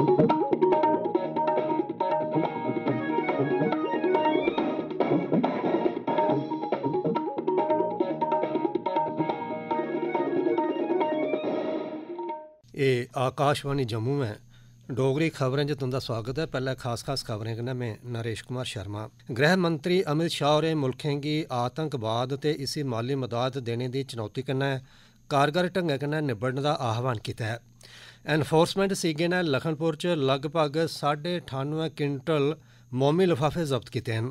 ਇਹ ਆਕਾਸ਼ਵਾਣੀ ਜੰਮੂ ਹੈ ਡੋਗਰੀ ਖਬਰਾਂ 'ਚ ਤੁਹਾਡਾ ਸਵਾਗਤ ਹੈ ਪਹਿਲਾ ਖਾਸ ਖਾਸ ਖਬਰਾਂ ਕਹਿੰਦਾ ਮੈਂ ਨਰੇਸ਼ ਕੁਮਾਰ ਸ਼ਰਮਾ ਗ੍ਰਹਿ ਮੰਤਰੀ ਅਮਿਤ ਸ਼ਾਹ ਹੋਰੇ ਮੁਲਕਾਂਗੀ ਆਤੰਕਵਾਦ ਤੇ ਇਸੇ ਮਾਲੀ ਮਦਦ ਦੇਣੇ ਦੀ ਚੁਣੌਤੀ ਕਰਨਾ ਕਾਰਗਰ ਢੰਗਾਂ ਨਾਲ ਨਿਬੜਨ ਦਾ ਆਹਵਾਨ ਕੀਤਾ ਹੈ ਐਨਫੋਰਸਮੈਂਟ ਸੀਗੇ ਨੇ ਲਖਨਪੁਰ 'ਚ ਲਗਭਗ 98 ਕਿੰਟਲ ਮੋਮੀ ਲਫਾਫੇ ਜ਼ਬਤ ਕੀਤੇ ਹਨ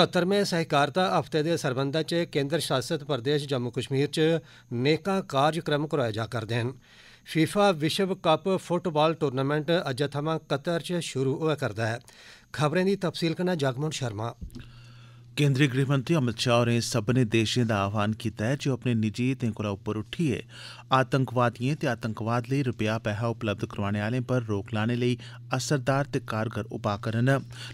69ਵੇਂ ਸਹਿਕਾਰਤਾ ਹਫਤੇ ਦੇ ਸਰਬੰਧਾਂ 'ਚ ਕੇਂਦਰ ਸ਼ਾਸਿਤ ਪ੍ਰਦੇਸ਼ ਜੰਮੂ ਕਸ਼ਮੀਰ 'ਚ ਨੇਕਾ ਕਾਰਜਕ੍ਰਮ ਕਰਾਇਆ ਜਾ ਕਰਦੇ ਹਨ FIFA ਵਿਸ਼ਵ ਕੱਪ ਫੁੱਟਬਾਲ ਟੂਰਨਾਮੈਂਟ ਅੱਜ ਥਮਾ ਕਤਰ 'ਚ ਸ਼ੁਰੂ ਹੋਇਆ ਕਰਦਾ ਹੈ ਖਬਰਾਂ ਦੀ ਤਫਸੀਲ ਕਰਨਾ ਜਗਮਨ ਸ਼ਰਮਾ ਕੇਂਦਰੀ ਗ੍ਰਹਿ ਮੰਤਰੀ ਅਮਿਤ ਸ਼ਾਹ ਨੇ ਸਭਨੇ ਦੇਸ਼ਾਂ ਦਾ ਆਹਵਾਨ ਕੀਤਾ ਹੈ ਜੋ ਆਪਣੇ ਨਿੱਜੀ ਤੇ ਕੋਲਾ ਉੱਪਰ ਉੱਠੀਏ आतंकवादिएं ते आतंकवाद लेई रपेआ पैहा उपलब्ध करोआने आलें पर रोक लाने लेई असरदार ते कारगर उपा करन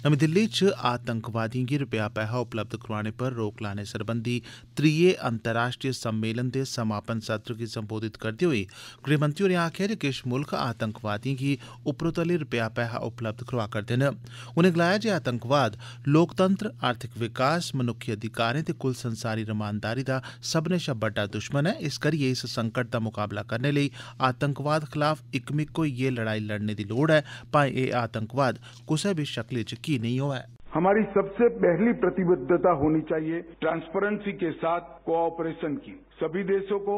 नमीं दिल्ली च आतंकवादिएं गी रपेआ पैहा उपलब्ध करोआने पर रोक लाने सरबंधी त्रीये अंतर्राष्ट्रीय सम्मेलन दे समापन सत्र गी संबोधित करदे होई गृहमंत्री होरें आखेआ जे किश मुल्ख आतंकवादिएं गी उपरोतली रपेआ पैहा उपलब्ध करोआ करदे न उनें गलाया जे आतंकवाद लोकतंत्र आर्थिक विकास मनुक्खी अधिकारें ते कुल संसारी रमानदारी दा सब्मनें शा बड्डा दुश्मन ऐ इस करियै इस संकट दा मुकाबला करने आतंकवाद खलाफ इकमिक होइयै लड़ाई लड़ने की लड़ है भाएं यह आतंकवाद कुसै भी शक्ल च की नहीं हो हमारी सबसे पहली प्रतिबद्धता होनी चाहिए ट्रांसपेरेंसी के साथ कोऑपरेशन की सभी देशों को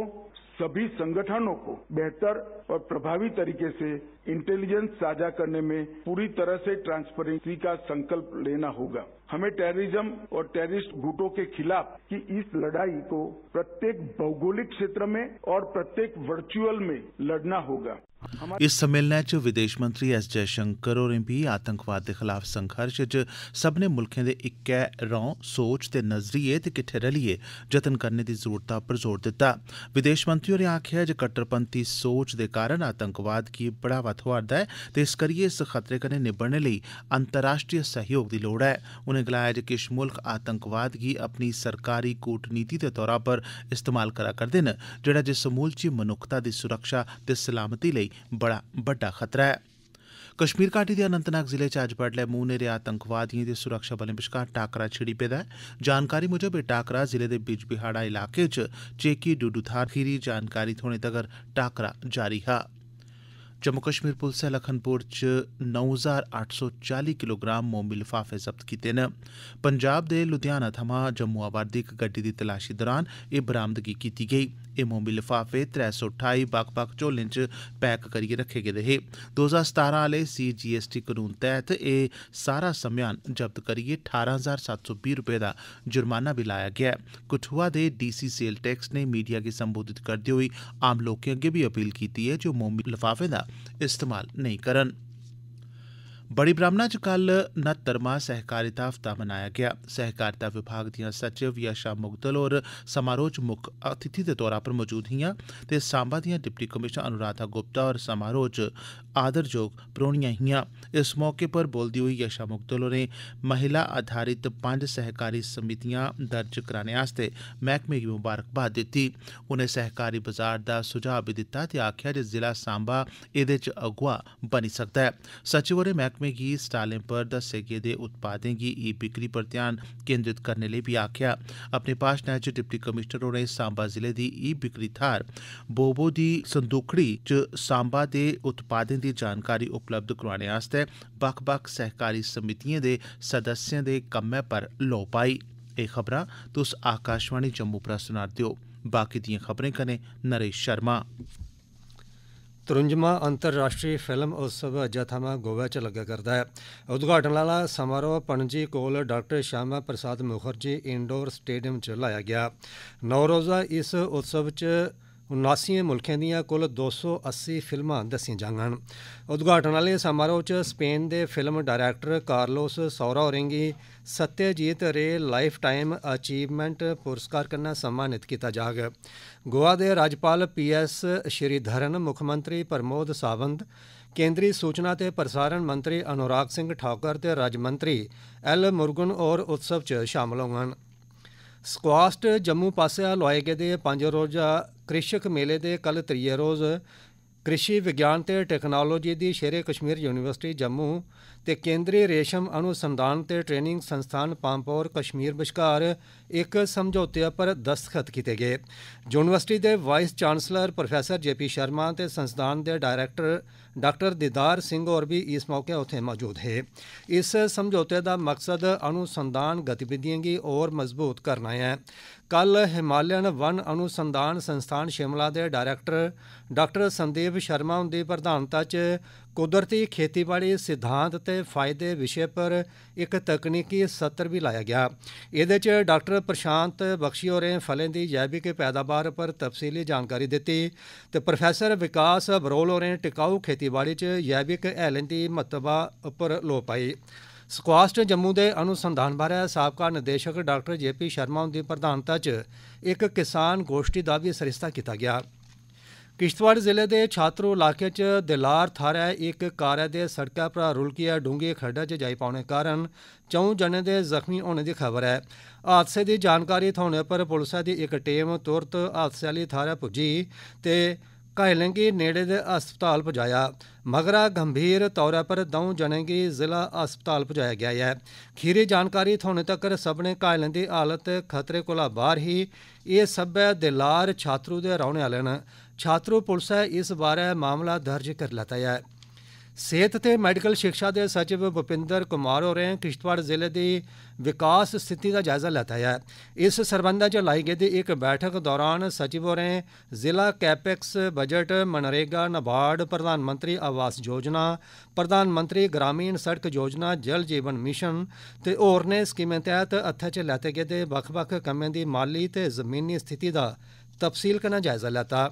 सभी संगठनों को बेहतर और प्रभावी तरीके से इंटेलिजेंस साझा करने में पूरी तरह से ट्रांसपेरेंसी का संकल्प लेना होगा हमें टेररिज्म और टेररिस्ट गुटों के खिलाफ की इस लड़ाई को प्रत्येक भौगोलिक क्षेत्र में और प्रत्येक वर्चुअल में लड़ना होगा इस सम्मेलनै च विदेश मंत्री एस जयशंकर होरें बी आतंकवाद दे खलाफ संघर्ष च सब्मनें मुल्खें दे इक्कै रौं सोच ते नज़रिये ते किट्ठे रलियै जतन करने दी जरूरतै पर जोर दित्ता विदेश मंत्री होरें आखेआ जे कट्टरपंथी सोच दे कारण आतंकवाद गी बढ़ावा थ्होआ'रदा ऐ ते इस करियै इस खतरे कन्नै निब्बड़ने लेई अंतर्राष्ट्री सैह्योग दी लोड़ ऐ उनें गलाया जे किश मुल्ख आतंकवाद गी अपनी सरकारी कूटनीति दे तौरा पर इस्तेमाल करा करदे न जेहड़ा जे समूलची मनुक्खता दी सुरक्षा ते सलामती लेई ਲਈ ਬੜਾ ਵੱਡਾ ਖਤਰਾ ਹੈ ਕਸ਼ਮੀਰ ਘਾਟੀ ਦੇ ਅਨੰਤਨਾਗ ਜ਼ਿਲ੍ਹੇ 'ਚ ਅੱਜ ਬੜਲੇ ਮੂਹ ਨੇ ਰਿਆ ਆਤੰਕਵਾਦੀਆਂ ਦੇ ਸੁਰੱਖਿਆ ਬਲਾਂ ਵਿਚਕਾਰ ਟਾਕਰਾ ਛਿੜੀ ਹੈ ਜਾਣਕਾਰੀ ਮੁਜਬ ਇਹ ਟਾਕਰਾ ਜ਼ਿਲ੍ਹੇ ਦੇ ਬਿਜ ਬਿਹਾੜਾ ਇਲਾਕੇ 'ਚ ਚੇਕੀ ਡੂਡੂਥਾਰ ਖੀਰੀ ਜਾਣਕਾਰੀ ਥੋਣੇ ਤੱਕ ਟਾਕਰਾ ਜਾਰੀ ਹਾ ਜੰਮੂ ਕਸ਼ਮੀਰ ਪੁਲਿਸ ਨੇ ਲਖਨਪੁਰ ਚ 9840 ਕਿਲੋਗ੍ਰਾਮ ਮੋਮ ਲਿਫਾਫੇ ਜ਼ਬਤ ਕੀਤੇ ਨੇ ਪੰਜਾਬ ਦੇ ਲੁਧਿਆਣਾ ਥਮਾ ਜੰਮੂ ਆਬਾਦੀ ਇੱਕ ਗੱਡੀ ਦੀ ਤਲਾਸ਼ੀ ਦੌਰਾਨ ਇਹ ਬਰਾਮਦਗੀ ਕੀਤੀ ਗਈ एह् मोमी लफाफे त्रै सौ ठाई बक्ख बक्ख झोलें च पैक करियै रखे गेदे हे दो ज्हार सतारां आले सीजीएसटी कनून तैह्त एह् सारा समेयान जब्त करियै ठारां हजार सत्त सौ बीह् रपे दा जुर्माना बी लाया गेआ ऐ कठुआ दे डीसी सेल टैक्स ने मीडिया गी संबोधित करदे होई आम लोकें अग्गे बी अपील कीती ऐ जे ओह् मोमी लफाफें दा इस्तेमाल नेईं करन बड़ी ब्राह्मणा च कल उन्हत्तरमां सैह्कारिता हफ्ता मनाया गेआ सैह्कारिता विभाग दिआं सचिव यशा मुगदल होर समारोह च मुक्ख अतिथि दे तौरा पर मजूद हिआं ते सांबा दिआं डिप्टी कमिशनर अनुराधा गुप्ता होर समारोह च आदरयोग परौह्नियां हिआं इस मौके पर बोलदे होई यशा मुगदल होरें महिला आधारित पंज सैह्कारी समितियां दर्ज कराने आस्तै मैह्कमे गी ममारकबाद दित्ती उनें सैह्कारी बजार दा सुझाऽ बी दित्ता ते आखेआ जे जिला सांबा एह्दे च अगुवाह् बनी सकदा ऐ सचिव होरें मैह्कमे मैह्कमे गी स्टालें पर दस्से गेदे उत्पादें गी ई बिक्री पर ध्यान केन्द्रित करने लेई बी आक्खेआ अपने भाषणै च डिप्टी कमीशनर होरें सांबा जिले दी ई बिक्री थाहर बोबो दी संदूखड़ी च सांबा दे उत्पादें दी जानकारी उपलब्ध करोआने आस्तै बक्ख बक्ख सहकारी समितिएं दे सदस्यें दे कम्मै पर लौ पाई एह् खबरां तुस आकाशवाणी जम्मू परा सुना करदे ओ बाकी दिएं खबरें कन्नै नरेश शर्मा 53ਵਾਂ ਅੰਤਰਰਾਸ਼ਟਰੀ ਫਿਲਮ ਉਤਸਵ ਜਥਾਮਾ ਗੋਵਾ 'ਚ ਲੱਗਾ ਕਰਦਾ ਹੈ ਉਦਘਾਟਨ ਵਾਲਾ ਸਮਾਰੋਹ ਪਣਜੀ ਕੋਲ doctor Shyama Prasad Mukherjee indoor stadium 'ਚ ਲਾਇਆ ਗਿਆ ਨੌ ਰੋਜ਼ਾ ਇਸ ਉਤਸਵ 'ਚ 79 ਮੁਲਕਾਂ ਦੀਆਂ ਕੁੱਲ 280 ਫਿਲਮਾਂ ਦੱਸੀਆਂ ਜਾਣਗੀਆਂ ਉਦਘਾਟਨ ਵਾਲੇ ਸਮਾਰੋਹ 'ਚ ਸਪੇਨ ਦੇ ਫਿਲਮ ਡਾਇਰੈਕਟਰ ਕਾਰਲੋਸ ਸੌਰਾ ਹੋਰੇਂਗੀ Satyajit Ray life time achievement ਪੁਰਸਕਾਰ ਕੰਨਾ ਸਨਮਾਨਿਤ ਕੀਤਾ ਜਾਗਾ ਗੋਆ ਦੇ ਰਾਜਪਾਲ ਪੀਐਸ ਸ਼੍ਰੀਧਰਨ ਮੁੱਖ ਮੰਤਰੀ ਪਰਮੋਦ ਸਾਵੰਦ ਕੇਂਦਰੀ ਸੂਚਨਾ ਤੇ ਪ੍ਰਸਾਰਣ ਮੰਤਰੀ ਅਨੁਰਾਗ ਸਿੰਘ ਠਾਕਰ ਤੇ ਰਾਜ ਮੰਤਰੀ ਐਲ ਮੁਰਗਨ ਔਰ ਉਤਸਵ 'ਚ ਸ਼ਾਮਲ ਹੋਣਗੇ ਸਕਵਾਸਟ ਜੰਮੂ ਪਾਸੇ ਆ ਲੋਏਗੇ ਦੇ ਪੰਜ ਰੋਜ਼ਾ ਕ੍ਰਿਸ਼ਕ ਮੇਲੇ ਦੇ ਕੱਲ ਤ੍ਰੀਏ ਰੋਜ਼ ਕ੍ਰਿਸ਼ੀ ਵਿਗਿਆਨ ਤੇ ਟੈਕਨੋਲੋਜੀ ਦੀ ਸ਼ੇਰੇ ਕਸ਼ਮੀਰ ਯੂਨੀਵਰਸਿਟੀ ਜੰਮੂ ਤੇ ਕੇਂਦਰੀ ਰੇਸ਼ਮ ਅਨੁਸੰਧਾਨ ਤੇ ਟ੍ਰੇਨਿੰਗ ਸੰਸਥਾਨ ਪੰਪੌਰ ਕਸ਼ਮੀਰ ਵਿਚਕਾਰ ਇੱਕ ਸਮਝੌਤੇ ਉੱਪਰ ਦਸਤਖਤ ਕੀਤੇ ਗਏ ਯੂਨੀਵਰਸਿਟੀ ਦੇ vice chancellor professor JP Sharma ਤੇ ਸੰਸਥਾਨ ਦੇ ਡਾਇਰੈਕਟਰ ਡਾਕਟਰ ਦੀਦਾਰ ਸਿੰਘ ਹੋਰ ਵੀ ਇਸ ਮੌਕੇ ਉੱਥੇ ਮੌਜੂਦ ਹੈ ਇਸ ਸਮਝੌਤੇ ਦਾ ਮਕਸਦ ਅਨੁਸੰਧਾਨ ਗਤੀਵਿਧੀਆਂ ਦੀ ਹੋਰ ਮਜ਼ਬੂਤ ਕਰਨਾ ਹੈ ਕੱਲ ਹਿਮਾਲਿਆਨ ਵਨ ਅਨੁਸੰਧਾਨ ਸੰਸਥਾਨ ਸ਼ਿਮਲਾ ਦੇ ਡਾਇਰੈਕਟਰ ਡਾਕਟਰ ਸੰਦੀਪ ਸ਼ਰਮਾ ਦੀ ਪ੍ਰਧਾਨਤਾ 'ਚ ਕੁਦਰਤੀ ਖੇਤੀਬਾੜੀ ਸਿਧਾਂਤ ਤੇ ਫਾਇਦੇ ਵਿਸ਼ੇ ਪਰ ਇੱਕ ਤਕਨੀਕੀ ਸੱਤਰ ਵੀ ਲਾਇਆ ਗਿਆ ਇਹਦੇ 'ਚ ਡਾਕਟਰ ਪ੍ਰਸ਼ਾਂਤ ਬਖਸ਼ੀ ਹੋਰੇ ਫਲਾਂ ਦੀ ਜੈਵਿਕ ਪੈਦਾਵਾਰ ਪਰ ਤਫਸੀਲੀ ਜਾਣਕਾਰੀ ਦਿੱਤੀ ਤੇ ਪ੍ਰੋਫੈਸਰ ਵਿਕਾਸ ਬਰੋਲ ਹੋਰੇ ਟਿਕਾਊ ਖੇਤੀਬਾੜੀ 'ਚ ਜੈਵਿਕ ਹੈਲਨ ਦੀ ਮਹੱਤਤਾ ਉੱਪਰ ਲੋਪਾਈ ਸਕੁਆਸਟ ਜੰਮੂ ਦੇ ਅਨੁਸੰਧਾਨ ਬਾਰੇ ਸਾਬਕਾ ਨਿਦੇਸ਼ਕ ਡਾਕਟਰ ਜੇਪੀ ਸ਼ਰਮਾ ਦੀ ਪ੍ਰਧਾਨਤਾ 'ਚ ਇੱਕ ਕਿਸਾਨ ਗੋਸ਼ਟੀ ਦਾ ਵੀ ਸਰਸਤਾ ਕੀਤਾ ਗਿਆ ਕਿਸ਼ਤਵਾੜ ਜ਼ਿਲ੍ਹੇ ਦੇ ਛਾਤਰੋ ਇਲਾਕੇ 'ਚ ਦਿਲਾਰ ਥਾਰਾ ਇੱਕ ਕਾਰ ਦੇ ਸੜਕਾਂ 'ਪਰ ਗਿਆ ਡੂੰਘੇ ਖੱਡਾ 'ਚ ਜਾਈ ਪਾਉਣੇ ਕਾਰਨ ਚੌਂ ਜਣੇ ਦੇ ਜ਼ਖਮੀ ਹੋਣ ਦੀ ਖਬਰ ਹੈ ਹਾਦਸੇ ਦੀ ਜਾਣਕਾਰੀ ਥੋਣੇ ਪਰ ਪੁਲਿਸ ਦੀ ਇੱਕ ਟੀਮ ਤੁਰਤ ਹਾਦਸੇ ਵਾਲੀ ਥਾਰਾ ਪੁੱਜੀ ਤੇ ਘਾਇਲਾਂ ਕੀ ਨੇੜੇ ਦੇ ਹਸਪਤਾਲ ਪਹੁੰਚਾਇਆ ਮਗਰਾ ਗੰਭੀਰ ਤੌਰ ਪਰ ਦੋ ਜਣੇ ਕੀ ਜ਼ਿਲ੍ਹਾ ਹਸਪਤਾਲ ਪਹੁੰਚਾਇਆ ਗਿਆ ਹੈ ਖੀਰੇ ਜਾਣਕਾਰੀ ਥੋਣੇ ਤੱਕ ਸਭ ਨੇ ਘਾਇਲਾਂ ਦੀ ਹਾਲਤ ਖਤਰੇ ਕੋਲਾ ਬਾਹਰ ਹੀ ਇਹ ਸਭੈ ਦਿਲਾਰ ਛਾਤਰੂ ਦੇ ਰਹਿਣ ਵਾਲੇ ਨੇ ਛਾਤਰੂ ਪੁਲਿਸ ਹੈ ਇਸ ਬਾਰੇ ਮਾਮਲਾ ਦਰਜ ਕਰ ਲਤਾ ਹੈ ਸਿਹਤ ਤੇ ਮੈਡੀਕਲ ਸਿੱਖਿਆ ਦੇ ਸਚਿਵ ਭੁਪਿੰਦਰ ਕੁਮਾਰ ਹੋਰੇ ਕਿਸ਼ਤਵਾੜ ਜ਼ਿਲ੍ਹੇ ਦੀ ਵਿਕਾਸ ਸਥਿਤੀ ਦਾ ਜਾਇਜ਼ਾ ਲੈਤਾ ਹੈ ਇਸ ਸਰਬੰਧਾ ਚ ਲਾਈ ਗਈ ਇੱਕ ਬੈਠਕ ਦੌਰਾਨ ਸਚਿਵ ਹੋਰੇ ਜ਼ਿਲ੍ਹਾ ਕੈਪੈਕਸ ਬਜਟ ਮਨਰੇਗਾ ਨਬਾਰਡ ਪ੍ਰਧਾਨ ਮੰਤਰੀ ਆਵਾਸ ਯੋਜਨਾ ਪ੍ਰਧਾਨ ਮੰਤਰੀ ਗ੍ਰਾਮੀਣ ਸੜਕ ਯੋਜਨਾ ਜਲ ਜੀਵਨ ਮਿਸ਼ਨ ਤੇ ਹੋਰਨੇ ਸਕੀਮਾਂ ਤਹਿਤ ਹੱਥਾਂ ਚ ਲੈਤੇ ਗਏ ਵੱਖ-ਵੱਖ ਕੰਮਾਂ ਦੀ ਮਾਲੀ ਤੇ ਜ਼ਮੀਨੀ ਸਥਿਤੀ ਦਾ ਤਫਸੀਲ ਕਰਨਾ ਜਾਇਜ਼ਾ ਲੈਤਾ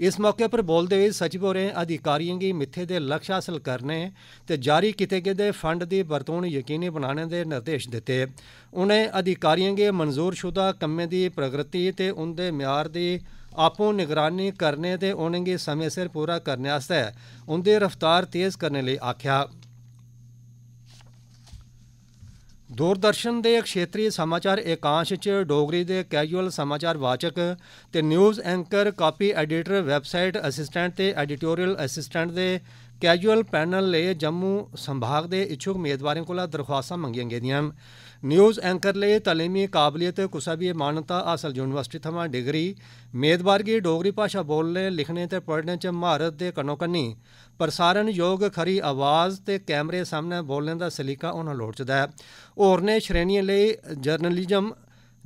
ਇਸ ਮੌਕੇ ਪਰ ਬੋਲਦੇ ਹੋਏ ਸਚਿਵ ਹੋਰੇ ਅਧਿਕਾਰੀਆਂ ਗੀ ਮਿੱਥੇ ਦੇ ਲਕਸ਼ ਹਾਸਲ ਕਰਨੇ ਤੇ ਜਾਰੀ ਕੀਤੇ ਗਏ ਫੰਡ ਦੀ ਵਰਤੋਂ ਯਕੀਨੀ ਬਣਾਉਣ ਦੇ ਨਿਰਦੇਸ਼ ਦਿੱਤੇ ਉਹਨੇ ਅਧਿਕਾਰੀਆਂ ਗੇ ਮਨਜ਼ੂਰਸ਼ੁਦਾ ਕੰਮੇ ਦੀ ਪ੍ਰਗਤੀ ਤੇ ਉਹਦੇ ਮਿਆਰ ਦੀ ਆਪੋ ਨਿਗਰਾਨੀ ਕਰਨੇ ਤੇ ਉਹਨਾਂ ਗੇ ਸਮੇਂ ਸਿਰ ਪੂਰਾ ਕਰਨ ਵਾਸਤੇ ਉਹਦੇ ਰਫ਼ਤਾਰ ਤੇਜ਼ ਕਰਨ ਲਈ ਆਖਿਆ ਦੂਰਦਰਸ਼ਨ ਦੇ ਇੱਕ ਖੇਤਰੀ ਸਮਾਚਾਰ ਇਕਾਂਸ਼ 'ਚ ਡੋਗਰੀ ਦੇ ਕੈਜੂਅਲ ਸਮਾਚਾਰ ਵਾਚਕ ਤੇ news anchor copy editor website assistant ਤੇ ਐਡੀਟੋਰੀਅਲ ਅਸਿਸਟੈਂਟ ਦੇ ਕੈਜੂਅਲ ਪੈਨਲ ਲਈ ਜੰਮੂ ਸੰਭਾਗ ਦੇ ਇਛੁਕ ਉਮੀਦਵਾਰਾਂ ਕੋਲ ਦਰਖਾਸਤਾਂ ਮੰਗੀਆਂ ਗਈਆਂ ਨੇ ਨਿਊਜ਼ ਐਂਕਰ ਲਈ ਤਾਲੀਮੀ ਕਾਬਲੀਅਤ ਕੁਸਾ ਵੀ ਮਾਨਤਾ ਹਾਸਲ ਯੂਨੀਵਰਸਿਟੀ ਥਮਾ ਡਿਗਰੀ ਕੀ ਡੋਗਰੀ ਭਾਸ਼ਾ ਬੋਲਣੇ ਲਿਖਣੇ ਤੇ ਪੜ੍ਹਨੇ ਚ ਮਹਾਰਤ ਦੇ ਕਨੋ ਕੰਨੀ ਪ੍ਰਸਾਰਣ ਯੋਗ ਖਰੀ ਆਵਾਜ਼ ਤੇ ਕੈਮਰੇ ਸਾਹਮਣੇ ਬੋਲਣ ਦਾ ਸਲੀਕਾ ਉਹਨਾਂ ਲੋੜ ਚਦਾ ਹੋਰ ਨੇ ਸ਼੍ਰੇਣੀਆਂ ਲਈ ਜਰਨਲਿਜ਼ਮ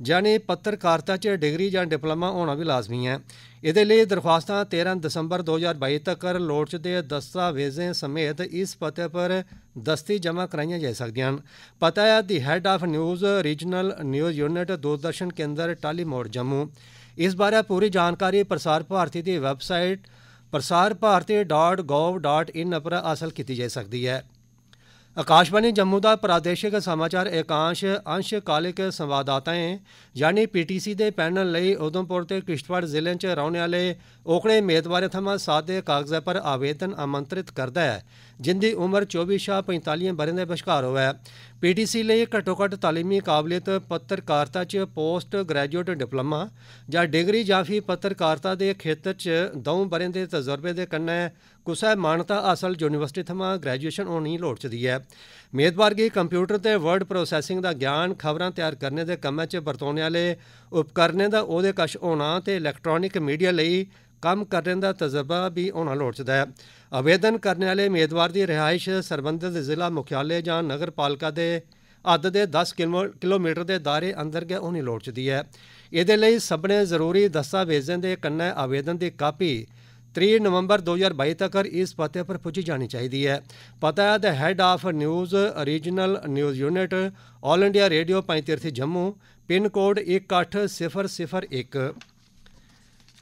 ਯਾਨੀ ਪੱਤਰਕਾਰਤਾ 'ਚ ਡਿਗਰੀ ਜਾਂ ਡਿਪਲੋਮਾ ਹੋਣਾ ਵੀ ਲਾਜ਼ਮੀ ਹੈ ਇਹਦੇ ਲਈ ਦਰਖਾਸਤਾਂ 13 ਦਸੰਬਰ 2022 ਤੱਕ ਲੋੜਚਦੇ ਦਸਤਾਵੇਜ਼ਾਂ ਸਮੇਤ ਇਸ ਪਤੇ ਪਰ ਦਸਤੀ ਜਮ੍ਹਾਂ ਕਰਾਈਆਂ ਜਾ ਸਕਦੀਆਂ ਹਨ ਪਤਾ ਹੈ ਦੀ head of news regional news unit Doordarshan Kendra Tali ਮੋੜ ਜੰਮੂ ਇਸ ਬਾਰੇ ਪੂਰੀ ਜਾਣਕਾਰੀ ਪ੍ਰਸਾਰ ਭਾਰਤੀ ਦੀ ਵੈਬਸਾਈਟ prasarbharati.gov.in ਉੱਪਰ ਹਾਸਲ ਕੀਤੀ ਜਾ ਸਕਦੀ ਹੈ ਆਕਾਸ਼ਵਾਣੀ ਜੰਮੂ ਦਾ ਪ੍ਰਾਦੇਸ਼ਿਕ ਸਮਾਚਾਰ ਇਕਾਂਸ਼ ਅੰਸ਼ ਕਾਲਿਕ ਸੰਵਾਦਦਾਤਾਏ ਯਾਨੀ ਪੀਟੀਸੀ ਦੇ ਪੈਨਲ ਲਈ ਉਦੋਂਪੁਰ ਤੇ ਕਿਸ਼ਤਵਾੜ ਜ਼ਿਲ੍ਹੇ 'ਚ ਰਹਿਣ ਵਾਲੇ ਓਕੜੇ ਉਮੀਦਵਾਰਾਂ ਥਮਾਂ ਸਾਦੇ ਕਾਗਜ਼ਾਂ ਪਰ ਆਵੇਦਨ ਆਮੰਤਰਿਤ ਕਰਦਾ ਹੈ ਜਿੰਦੀ ਉਮਰ 24-45 ਬਰੇ ਦੇ ਵਿਚਕਾਰ ਹੋਵੇ ਪੀਟੀਸੀ ਲਈ ਘੱਟੋ ਘੱਟ تعلیمی ਕਾਬਲੀਅਤ ਪੱਤਰਕਾਰਤਾ ਚ ਪੋਸਟ ਗ੍ਰੈਜੂਏਟ ਡਿਪਲੋਮਾ ਜਾਂ ਡਿਗਰੀ ਜਾਂ ਫੀ ਪੱਤਰਕਾਰਤਾ ਦੇ ਖੇਤਰ ਚ ਦੋ ਬਰੇ ਦੇ ਤਜਰਬੇ ਦੇ ਕੰਨੇ ਕੁਸਾ ਮਾਨਤਾ ਅਸਲ ਯੂਨੀਵਰਸਿਟੀ ਥਮਾ ਗ੍ਰੈਜੂਏਸ਼ਨ ਹੋਣੀ ਲੋੜ ਚਦੀ ਹੈ ਕੇ ਕੰਪਿਊਟਰ ਤੇ ਵਰਡ ਪ੍ਰੋਸੈਸਿੰਗ ਦਾ ਗਿਆਨ ਖਬਰਾਂ ਤਿਆਰ ਕਰਨੇ ਦੇ ਕੰਮ ਚ ਵਰਤੋਂ ਵਾਲੇ ਉਪਕਰਨੇ ਦਾ ਉਹਦੇ ਕਸ਼ ਹੋਣਾ ਤੇ ਇਲੈਕਟ੍ਰੋਨਿਕ ਮੀਡੀਆ ਲਈ ਕੰਮ ਕਰਨ ਦਾ ਤਜਰਬਾ ਵੀ ਹੋਣਾ ਲੋੜਚਦਾ ਹੈ ਆਵੇਦਨ ਕਰਨ ਵਾਲੇ ਉਮੀਦਵਾਰ ਦੀ ਰਿਹਾਇਸ਼ ਸਰਬੰਧਤ ਜ਼ਿਲ੍ਹਾ ਮੁਖਿਆਲੇ ਜਾਂ ਨਗਰ ਪਾਲਿਕਾ ਦੇ ਅੱਧ ਦੇ 10 ਕਿਲੋਮੀਟਰ ਦੇ ਦਾਇਰੇ ਅੰਦਰ ਗਿਆ ਹੋਣੀ ਲੋੜਚਦੀ ਹੈ ਇਹਦੇ ਲਈ ਸਭਨੇ ਜ਼ਰੂਰੀ ਦਸਤਾਵੇਜ਼ਾਂ ਦੇ ਕੰਨੇ ਆਵੇਦਨ ਦੀ ਕਾਪੀ 3 ਨਵੰਬਰ 2022 ਤੱਕ ਇਸ ਪਤੇ ਉੱਪਰ ਪਹੁੰਚੀ ਜਾਣੀ ਚਾਹੀਦੀ ਹੈ ਪਤਾ ਹੈ ਦਾ head of news origignal news unit all India radio 35 Jammu pin code 18001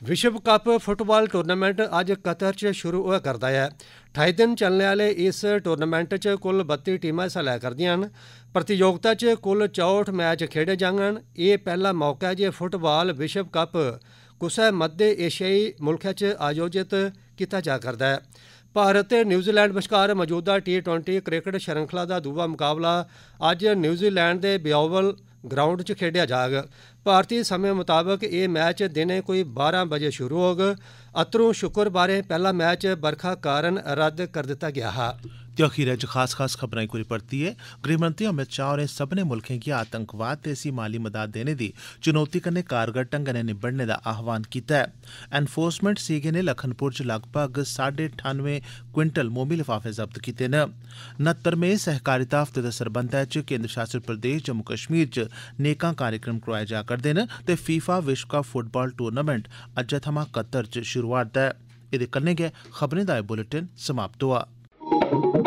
ਵਿਸ਼ਵ ਕੱਪ ਫੁੱਟਬਾਲ ਟੂਰਨਾਮੈਂਟ ਅੱਜ ਕਤਰ 'ਚ ਸ਼ੁਰੂ ਹੋਇਆ ਕਰਦਾ ਹੈ 28 ਦਿਨ ਚੱਲਣ ਵਾਲੇ ਇਸ ਟੂਰਨਾਮੈਂਟ 'ਚ ਕੁੱਲ 32 ਟੀਮਾਂ ਹਿੱਸਾ ਲੈ ਕਰਦੀਆਂ ਹਨ ਪ੍ਰਤੀਯੋਗਤਾ 'ਚ ਕੁੱਲ 64 ਮੈਚ ਖੇਡੇ ਜਾਣਗੇ ਇਹ ਪਹਿਲਾ ਮੌਕਾ ਹੈ ਜੇ ਫੁੱਟਬਾਲ ਵਿਸ਼ਵ ਕੱਪ ਕੁਸੈ ਮੱਧੇ ਏਸ਼ੀਆਈ ਮੁਲਕਾਂ 'ਚ ਆਯੋਜਿਤ ਕੀਤਾ ਜਾ ਕਰਦਾ ਹੈ ਭਾਰਤ ਤੇ ਨਿਊਜ਼ੀਲੈਂਡ ਵਿਚਕਾਰ ਮੌਜੂਦਾ T20 ਕ੍ਰਿਕਟ ਸ਼ਰੰਖਲਾ ਦਾ ਦੂਜਾ ਮੁਕਾਬਲਾ ਅੱਜ ਨਿਊਜ਼ੀਲੈਂਡ ਦੇ ਬਿਓਵਲ ਗਰਾਊਂਡ 'ਚ ਖੇਡਿਆ ਜਾਏਗਾ ਭਾਰਤੀ ਸਮੇਂ ਮੁਤਾਬਕ ਇਹ ਮੈਚ ਦਿਨੇ ਕੋਈ 12 ਵਜੇ ਸ਼ੁਰੂ ਹੋਗਾ ਅਤਰੋਂ ਸ਼ੁੱਕਰਵਾਰੇ ਪਹਿਲਾ ਮੈਚ ਬਰਖਾ ਕਾਰਨ ਰੱਦ ਕਰ ਦਿੱਤਾ ਗਿਆ ਹੈ ते अखीरै च खास खास खबरां एक बारी परतियै गृहमंत्री अमित शाह होरें सब्मनें मुल्खें गी आतंकवाद ते इसी माली मदाद देने दी चुनौती कन्नै कारगर ढंगै नै निब्बड़ने दा आह्वान कीता ऐ एनफोर्समेंट सीगे नै लखनपुर च लगभग साड्डे ठानुए क्विंटल मोमी लफाफे जब्त कीते न नत्तरमें सैह्कारिता हफ्ते दे सरबंधै च केन्द्र शासित प्रदेश जम्मू कश्मीर च नेकां कार्यक्रम करोआए जा करदे न ते फीफा विश्व कप फुटबाल टूर्नामेंट अज्जै थमां कतर च शुरु होआ'रदा ऐ एह्दे कन्नै गै खबरें दा एह् बुलेटिन समाप्त होआ